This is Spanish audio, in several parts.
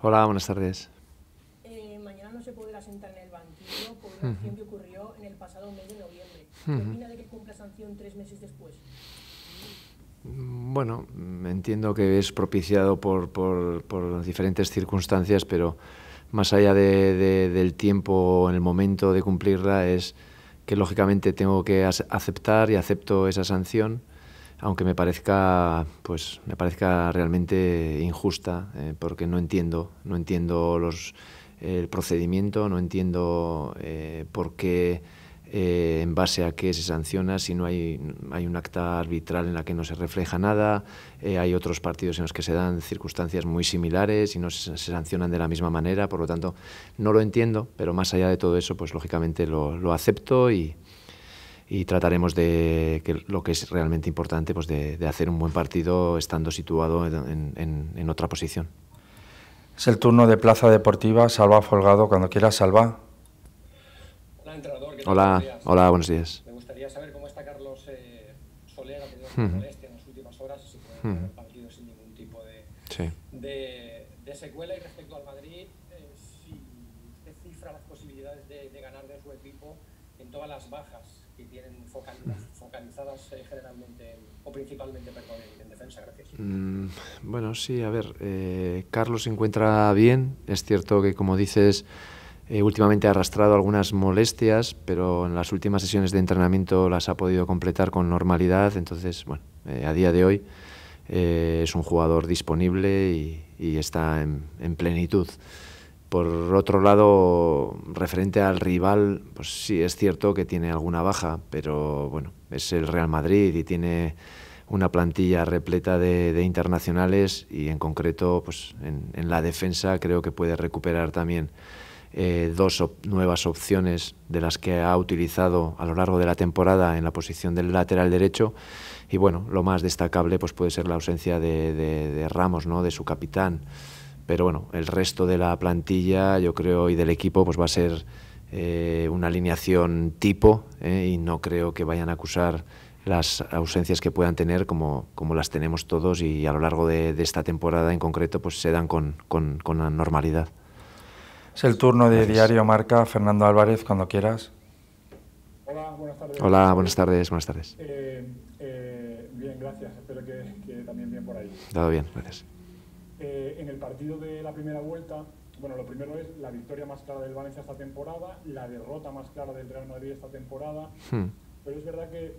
Hola, buenas tardes. Eh, mañana no se podrá sentar en el banquillo por una acción que ocurrió en el pasado mes de noviembre. ¿Qué uh de que cumpla sanción tres meses después? Bueno, entiendo que es propiciado por, por, por diferentes circunstancias, pero más allá de, de, del tiempo en el momento de cumplirla, es que lógicamente tengo que aceptar y acepto esa sanción aunque me parezca, pues, me parezca realmente injusta, eh, porque no entiendo, no entiendo los, el procedimiento, no entiendo eh, por qué, eh, en base a qué se sanciona, si no hay, hay un acta arbitral en la que no se refleja nada, hay otros partidos en los que se dan circunstancias muy similares y no se, sancionan de la misma manera, por lo tanto, no lo entiendo, pero más allá de todo eso, pues lógicamente lo, lo acepto y, y trataremos de que lo que es realmente importante, pues de, hacer un buen partido estando situado en, otra posición. Es el turno de Plaza Deportiva, Salva Folgado, cuando quieras, Salva. Hola, entrenador. ¿qué Hola, buenos días. Me gustaría saber cómo está Carlos eh, Soler, ha tenido en las últimas horas, si puede mm. el partido sin ningún tipo de, secuela. Y respecto al Madrid, eh, si usted cifra las posibilidades de, de ganar de su equipo en todas las bajas, y tienen focalizadas eh, generalmente o principalmente en, defensa? Mm, bueno, sí, a ver, eh, Carlos se encuentra bien. Es cierto que, como dices, eh, últimamente ha arrastrado algunas molestias, pero en las últimas sesiones de entrenamiento las ha podido completar con normalidad. Entonces, bueno, a día de hoy es un jugador disponible y, está en plenitud. Por otro lado, referente al rival, pues sí, es cierto que tiene alguna baja, pero bueno, es el Real Madrid y tiene una plantilla repleta de, internacionales y en concreto pues en, la defensa creo que puede recuperar también eh, dos nuevas opciones de las que ha utilizado a lo largo de la temporada en la posición del lateral derecho y bueno, lo más destacable pues puede ser la ausencia de, de Ramos, ¿no? de su capitán pero bueno, el resto de la plantilla, yo creo, y del equipo, pues va a ser eh, una alineación tipo eh, y no creo que vayan a acusar las ausencias que puedan tener como, como las tenemos todos y a lo largo de, esta temporada en concreto pues se dan con, normalidad. Es el turno de Diario Marca, Fernando Álvarez, cuando quieras. Hola, buenas tardes. Hola, buenas tardes, buenas tardes. Eh, bien, gracias. Espero que, también bien por ahí. Dado bien, gracias. Eh, en el partido de la primera vuelta, bueno, lo primero es la victoria más clara del Valencia esta temporada, la derrota más clara del Real Madrid esta temporada, hmm. pero es verdad que,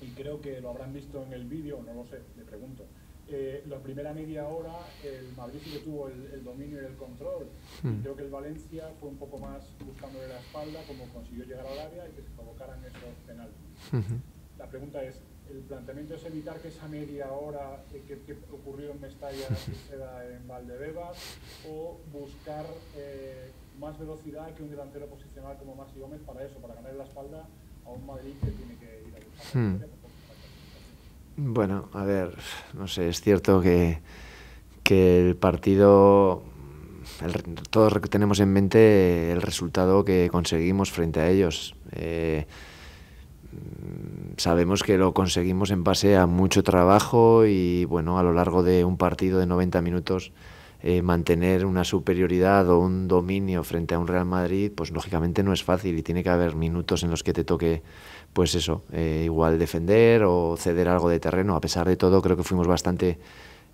y creo que lo habrán visto en el vídeo, no lo sé, le pregunto, eh, la primera media hora el Madrid sí que tuvo el, dominio y el control. Hmm. Creo que el Valencia fue un poco más buscando de la espalda, como consiguió llegar al área y que se provocaran esos penales hmm. La pregunta es, el planteamiento es evitar que esa media hora eh, que, que ocurrió en Mestalla se da en Valdebebas o buscar eh, más velocidad que un delantero posicional como Maxi Gómez para eso, para ganar la espalda a un Madrid que tiene que ir a buscar. Hmm. Bueno, a ver, no sé, es cierto que, que el partido, el, todos tenemos en mente el resultado que conseguimos frente a ellos. Eh, sabemos que lo conseguimos en base a mucho trabajo y bueno, a lo largo de un partido de 90 minutos eh, mantener una superioridad o un dominio frente a un Real Madrid, pues lógicamente no es fácil y tiene que haber minutos en los que te toque, pues eso, eh, igual defender o ceder algo de terreno. A pesar de todo, creo que fuimos bastante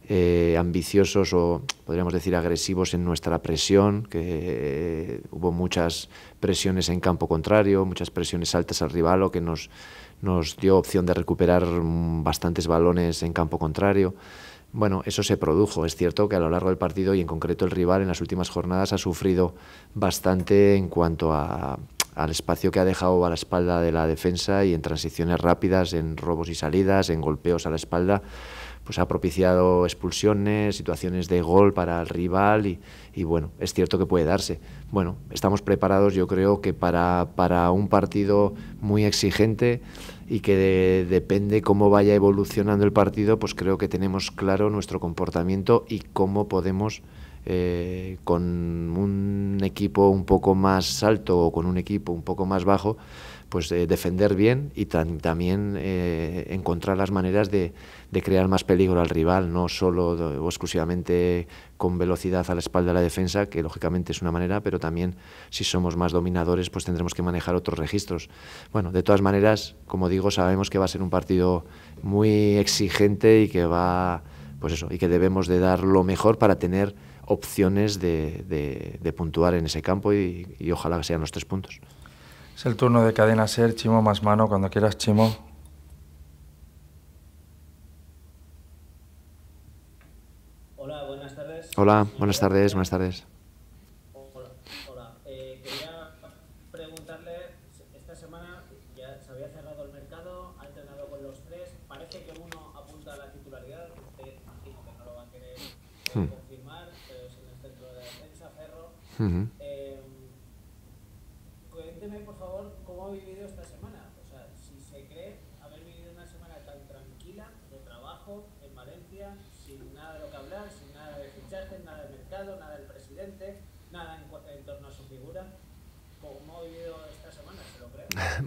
eh, ambiciosos o podríamos decir agresivos en nuestra presión, que eh, hubo muchas presiones en campo contrario, muchas presiones altas al rival, o que nos, nos dio opción de recuperar mm, bastantes balones en campo contrario. Bueno, eso se produjo. Es cierto que a lo largo del partido y en concreto el rival en las últimas jornadas ha sufrido bastante en cuanto al espacio que ha dejado a la espalda de la defensa y en transiciones rápidas, en robos y salidas, en golpeos a la espalda pues ha propiciado expulsiones, situaciones de gol para el rival y, bueno, es cierto que puede darse. Bueno, estamos preparados yo creo que para, para un partido muy exigente y que depende cómo vaya evolucionando el partido, pues creo que tenemos claro nuestro comportamiento y cómo podemos eh, con un equipo un poco más alto o con un equipo un poco más bajo, pues eh, defender bien y también eh, encontrar las maneras de, crear más peligro al rival, no solo o exclusivamente con velocidad a la espalda de la defensa, que lógicamente es una manera, pero también si somos más dominadores, pues tendremos que manejar otros registros. Bueno, de todas maneras, como digo, sabemos que va a ser un partido muy exigente y que va, pues eso, y que debemos de dar lo mejor para tener opciones de, de puntuar en ese campo y, y ojalá sean los tres puntos. Es el turno de cadena ser, Chimo más mano, cuando quieras, Chimo. Hola, buenas tardes. Hola, buenas tardes, buenas tardes. Hola, eh, quería preguntarle, esta semana ya se había cerrado el mercado, ha entrenado con los tres, parece que uno apunta a la titularidad, usted que no lo va a querer hmm. confirmar, pero es en el centro de defensa, Ferro.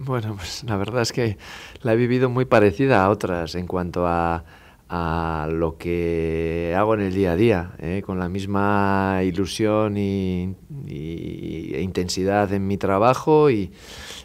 Bueno, pues la verdad es que la he vivido muy parecida a otras en cuanto a, a lo que hago en el día a día, ¿eh? con la misma ilusión y, e intensidad en mi trabajo y,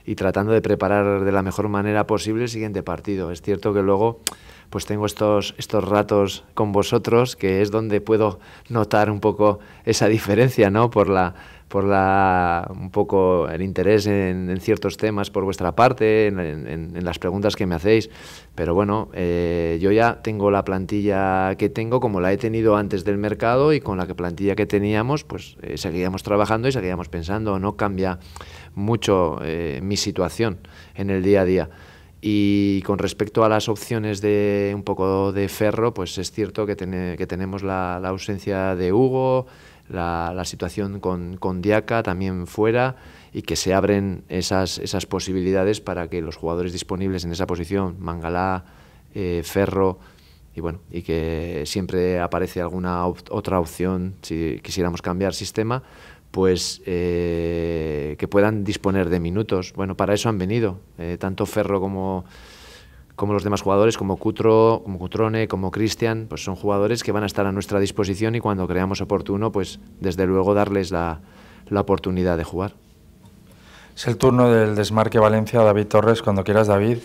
y, tratando de preparar de la mejor manera posible el siguiente partido. Es cierto que luego pues tengo estos, estos ratos con vosotros, que es donde puedo notar un poco esa diferencia, ¿no? Por la, por la, un poco el interés en, ciertos temas por vuestra parte, en, las preguntas que me hacéis. Pero bueno, eh, yo ya tengo la plantilla que tengo como la he tenido antes del mercado y con la que plantilla que teníamos, pues eh, seguíamos trabajando y seguíamos pensando. No cambia mucho eh, mi situación en el día a día. Y con respecto a las opciones de un poco de ferro, pues es cierto que, que tenemos la ausencia de Hugo, la, situación con, con, Diaca también fuera y que se abren esas, esas posibilidades para que los jugadores disponibles en esa posición, Mangalá, eh, Ferro, y bueno, y que siempre aparece alguna otra opción si quisiéramos cambiar sistema, pues eh, que puedan disponer de minutos. Bueno, para eso han venido, eh, tanto Ferro como como los demás jugadores, como Cutro, como Cutrone, como Cristian, pues son jugadores que van a estar a nuestra disposición y cuando creamos oportuno, pues desde luego darles la, oportunidad de jugar. Es el turno del desmarque Valencia, David Torres, cuando quieras, David.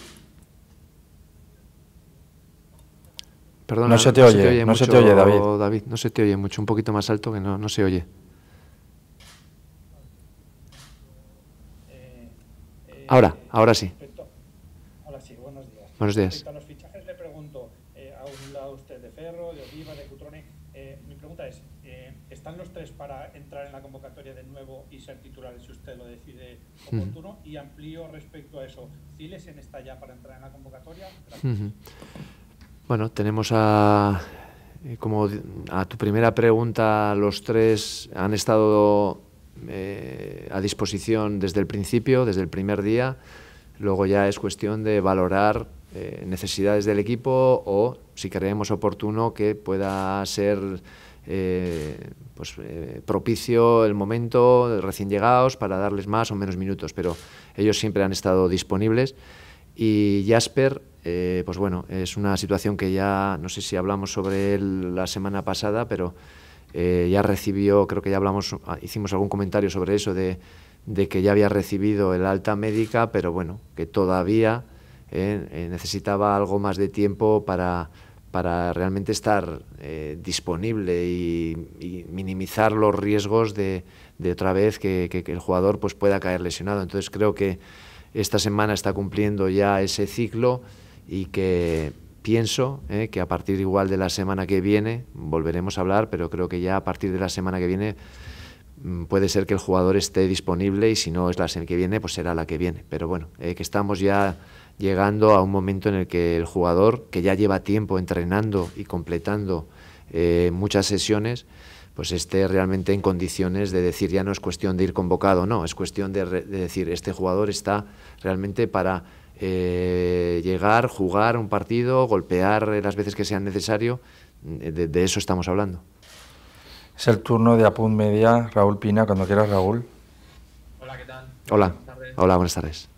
Perdona, no se te oye, no se te oye, David. No se te oye mucho, un poquito más alto que no, no se oye. Eh, eh, ahora, ahora sí. Buenos días. A los fichajes le pregunto, eh, a usted de Ferro, de Oliva, de Cutrone, eh, mi pregunta es, eh, ¿están los tres para entrar en la convocatoria de nuevo y ser titulares si usted lo decide oportuno? Y amplío respecto a eso, ¿Ciles en está ya para entrar en la convocatoria? Bueno, tenemos a... Eh, como a tu primera pregunta, los tres han estado a disposición desde el principio, desde el primer día. Luego ya es cuestión de valorar eh, necesidades del equipo o si creemos oportuno que pueda ser eh, pues, eh, propicio el momento recién llegados para darles más o menos minutos, pero ellos siempre han estado disponibles y Jasper, pues bueno, es una situación que ya, no sé si hablamos sobre él la semana pasada, pero ya recibió, creo que ya hablamos, ah, hicimos algún comentario sobre eso de, de que ya había recibido el alta médica, pero bueno, que todavía ¿eh? Eh, necesitaba algo más de tiempo para, para realmente estar eh, disponible y, minimizar los riesgos de, de otra vez que, el jugador pues pueda caer lesionado. Entonces creo que esta semana está cumpliendo ya ese ciclo y que pienso que a partir igual de la semana que viene, volveremos a hablar, pero creo que ya a partir de la semana que viene mm, puede ser que el jugador esté disponible y si no es la semana que viene, pues será la que viene. Pero bueno, que estamos ya llegando a un momento en el que el jugador, que ya lleva tiempo entrenando y completando eh, muchas sesiones, pues esté realmente en condiciones de decir ya no es cuestión de ir convocado, no, es cuestión de, decir este jugador está realmente para eh, llegar, jugar un partido, golpear eh, las veces que sea necesario, mm, de, eso estamos hablando. Es el turno de Apunt Media, Raúl Pina, cuando quieras Raúl. Hola, ¿qué tal? Hola, Hola, buenas tardes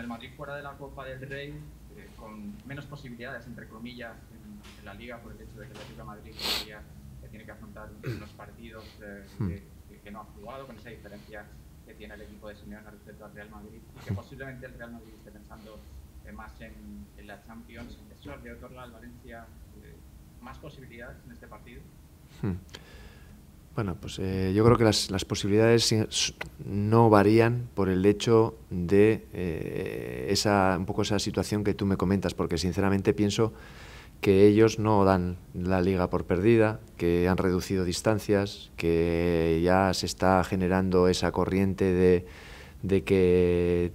el Madrid fuera de la Copa del Rey, eh, con menos posibilidades, entre comillas, en, la liga por el hecho de que el Atlético de Madrid todavía eh, tiene que afrontar unos partidos eh, hmm. que, no ha jugado, con esa diferencia que tiene el equipo de Simeone respecto al Real Madrid, y que hmm. posiblemente el Real Madrid esté pensando más en, la Champions. Eso le otorga al Valencia más posibilidades en este partido. Hmm. Bueno, pues eh, yo creo que las, posibilidades no varían por el hecho de eh, esa, un poco esa situación que tú me comentas, porque sinceramente pienso que ellos no dan la liga por perdida, que han reducido distancias, que ya se está generando esa corriente de, de que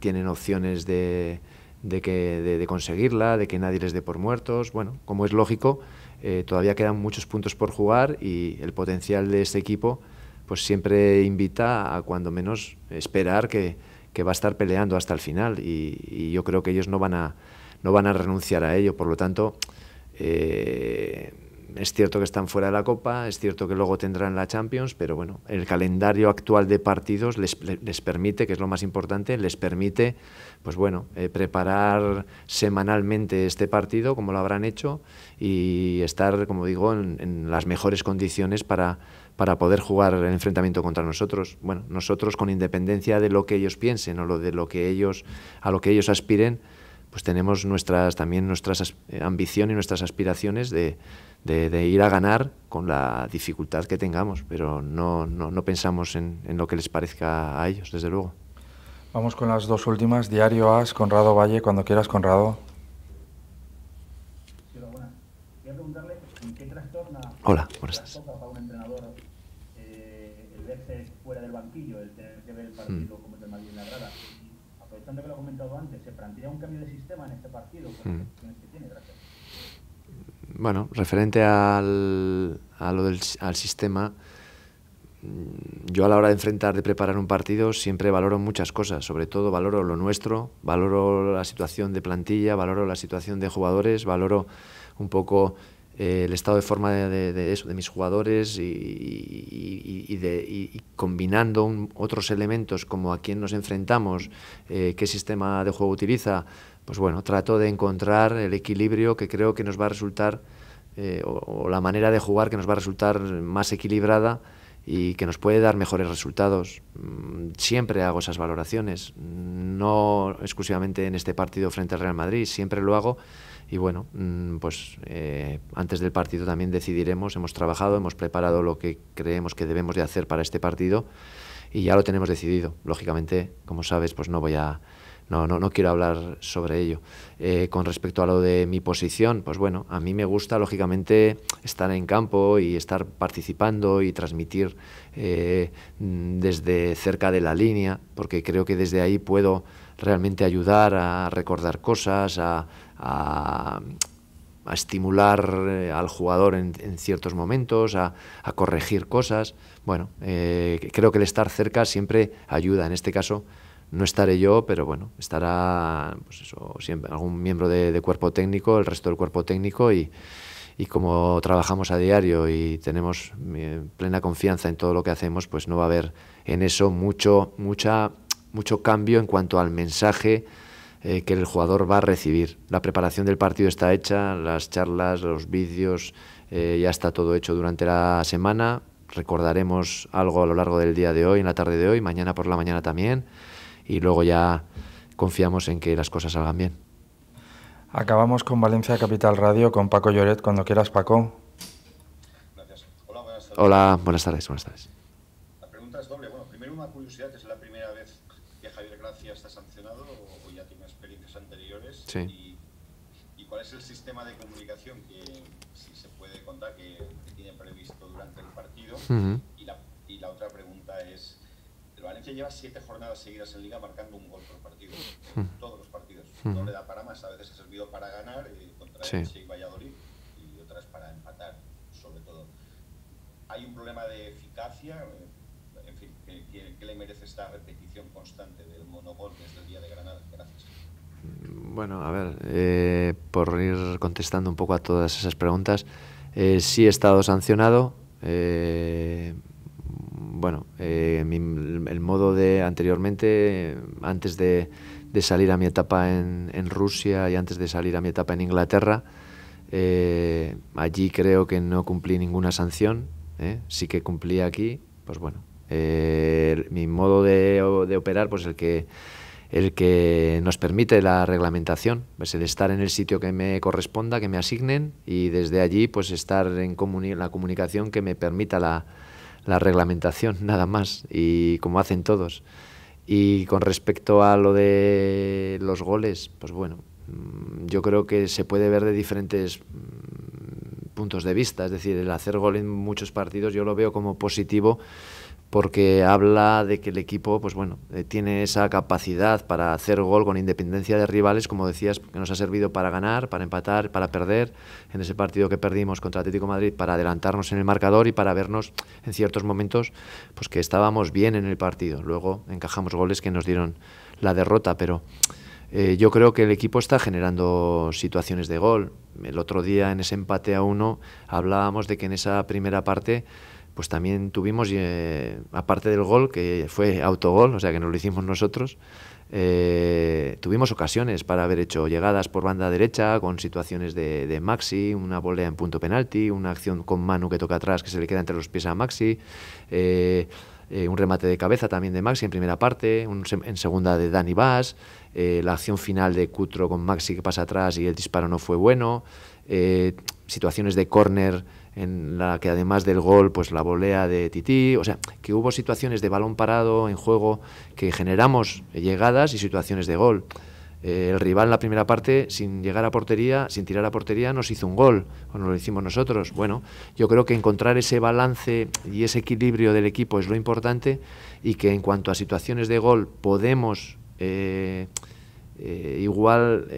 tienen opciones de, de, que, de, de conseguirla, de que nadie les dé por muertos. Bueno, como es lógico, eh, todavía quedan muchos puntos por jugar y el potencial de este equipo pues siempre invita a cuando menos esperar que, va a estar peleando hasta el final y, yo creo que ellos no van a, no van a renunciar a ello. Por lo tanto, eh, es cierto que están fuera de la Copa, es cierto que luego tendrán la Champions, pero bueno, el calendario actual de partidos les, permite, que es lo más importante, les permite, pues bueno, eh, preparar semanalmente este partido, como lo habrán hecho, y estar, como digo, en, las mejores condiciones para, para poder jugar el enfrentamiento contra nosotros. Bueno, nosotros con independencia de lo que ellos piensen o lo de lo que ellos, a lo que ellos aspiren, pues tenemos nuestras, también nuestras eh, ambiciones y nuestras aspiraciones de, ir a ganar con la dificultad que tengamos, pero no, no, pensamos en, lo que les parezca a ellos, desde luego. Vamos con las dos últimas, Diario As, Conrado Valle, cuando quieras, Conrado. Hola, buenas tardes. Eh, fuera del banquillo, el tener que ver el hmm. partido comentado antes, ¿se plantea un cambio de sistema en este partido? Pues, hmm. Bueno, referente al, al sistema, mm, yo a la hora de enfrentar, de preparar un partido, siempre valoro muchas cosas. Sobre todo valoro lo nuestro, valoro la situación de plantilla, valoro la situación de jugadores, valoro un poco eh, el estado de forma de, de mis jugadores y, de, combinando otros elementos como a quién nos enfrentamos, eh, qué sistema de juego utiliza, pues bueno, trato de encontrar el equilibrio que creo que nos va a resultar, eh, o la manera de jugar que nos va a resultar más equilibrada y que nos puede dar mejores resultados. Mm, siempre hago esas valoraciones, no exclusivamente en este partido frente al Real Madrid, siempre lo hago y bueno, mm, pues eh, antes del partido también decidiremos, hemos trabajado, hemos preparado lo que creemos que debemos de hacer para este partido y ya lo tenemos decidido. Lógicamente, como sabes, pues no voy a... No, no, quiero hablar sobre ello. Eh, con respecto a lo de mi posición, pues bueno, a mí me gusta, lógicamente, estar en campo y estar participando y transmitir eh, mm, desde cerca de la línea, porque creo que desde ahí puedo realmente ayudar a recordar cosas, a, estimular eh, al jugador en, ciertos momentos, a, corregir cosas. Bueno, eh, creo que el estar cerca siempre ayuda. En este caso no estaré yo, pero bueno, estará pues siempre, algún miembro de, cuerpo técnico, el resto del cuerpo técnico y como trabajamos a diario y tenemos eh, plena confianza en todo lo que hacemos, pues no va a haber en eso mucho, mucha mucho cambio en cuanto al mensaje eh, que el jugador va a recibir. La preparación del partido está hecha, las charlas, los vídeos, eh, ya está todo hecho durante la semana. Recordaremos algo a lo largo del día de hoy, en la tarde de hoy, mañana por la mañana también, y luego ya confiamos en que las cosas salgan bien. Acabamos con Valencia Capital Radio, con Paco Lloret, cuando quieras, Paco. Gracias. Hola, buenas tardes. buenas tardes, La pregunta es doble. Bueno, primero una curiosidad Sí. Y, cuál es el sistema de comunicación que, si se puede contar, que, tiene previsto durante el partido? y, la, y la otra pregunta es, el Valencia lleva siete jornadas seguidas en Liga marcando un gol por partido, en hmm. todos los partidos. Hmm. No le da para más, a veces ha servido para ganar eh, contra el Che y Valladolid y otras para empatar, sobre todo. ¿Hay un problema de eficacia? Eh, en fin, ¿qué, le merece esta repetición constante del monogol desde el día de Granada? Gracias. Bueno, a ver, eh, por ir contestando un poco a todas esas preguntas, eh, sí he estado sancionado. Eh, bueno, eh, el modo de anteriormente, antes de, salir a mi etapa en, Rusia y antes de salir a mi etapa en Inglaterra, allí creo que no cumplí ninguna sanción. Sí que cumplí aquí, pues bueno. mi modo de operar, pues el que el que nos permite la reglamentación, pues el estar en el sitio que me corresponda, que me asignen y desde allí pues estar en la comunicación que me permita la, la, reglamentación, nada más, y como hacen todos. Y con respecto a lo de los goles, pues bueno, mm, yo creo que se puede ver de diferentes mm, puntos de vista, es decir, el hacer gol en muchos partidos yo lo veo como positivo porque habla de que el equipo, pues bueno, eh, tiene esa capacidad para hacer gol con independencia de rivales, como decías, que nos ha servido para ganar, para empatar, para perder en ese partido que perdimos contra Atlético Madrid, para adelantarnos en el marcador y para vernos en ciertos momentos, pues que estábamos bien en el partido. Luego encajamos goles que nos dieron la derrota, pero eh, yo creo que el equipo está generando situaciones de gol. El otro día en ese empate a uno hablábamos de que en esa primera parte pues también tuvimos, eh, aparte del gol, que fue autogol, o sea que no lo hicimos nosotros, eh, tuvimos ocasiones para haber hecho llegadas por banda derecha, con situaciones de, Maxi, una volea en punto penalti, una acción con Manu que toca atrás que se le queda entre los pies a Maxi. Eh, un remate de cabeza también de Maxi en primera parte, en segunda de Dani Vaz, la acción final de Cutro con Maxi que pasa atrás y el disparo no fue bueno, situaciones de córner en la que además del gol, pues la volea de Tití, o sea, que hubo situaciones de balón parado en juego que generamos llegadas y situaciones de gol. Eh, el rival en la primera parte, sin llegar a portería, sin tirar a portería, nos hizo un gol, o nos lo hicimos nosotros. Bueno, yo creo que encontrar ese balance y ese equilibrio del equipo es lo importante y que en cuanto a situaciones de gol podemos eh, eh, igual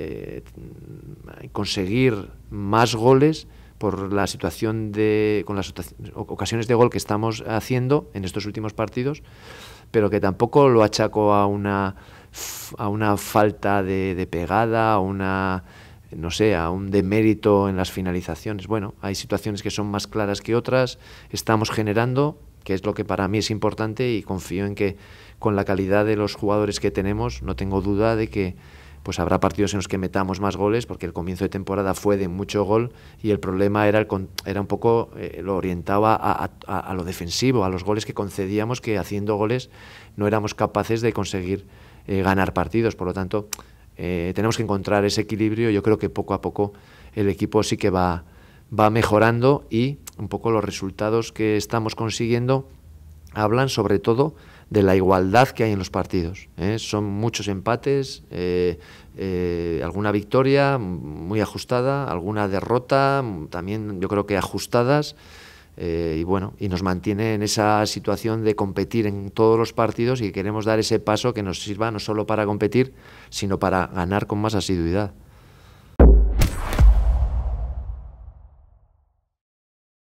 conseguir más goles por la situación de, con las ocasiones de gol que estamos haciendo en estos últimos partidos, pero que tampoco lo achaco a una, a una falta de, pegada, a una no sé, a un demérito en las finalizaciones. Bueno, hay situaciones que son más claras que otras, estamos generando, que es lo que para mí es importante y confío en que con la calidad de los jugadores que tenemos, no tengo duda de que pues habrá partidos en los que metamos más goles, porque el comienzo de temporada fue de mucho gol y el problema era, era un poco, eh, lo orientaba a, a, lo defensivo, a los goles que concedíamos, que haciendo goles no éramos capaces de conseguir eh, ganar partidos. Por lo tanto, eh, tenemos que encontrar ese equilibrio. Yo creo que poco a poco el equipo sí que va, va mejorando y un poco los resultados que estamos consiguiendo hablan sobre todo de la igualdad que hay en los partidos. ¿eh? Son muchos empates, eh, eh, alguna victoria muy ajustada, alguna derrota también yo creo que ajustadas. y bueno, y nos mantiene en esa situación de competir en todos los partidos y queremos dar ese paso que nos sirva no solo para competir, sino para ganar con más asiduidad.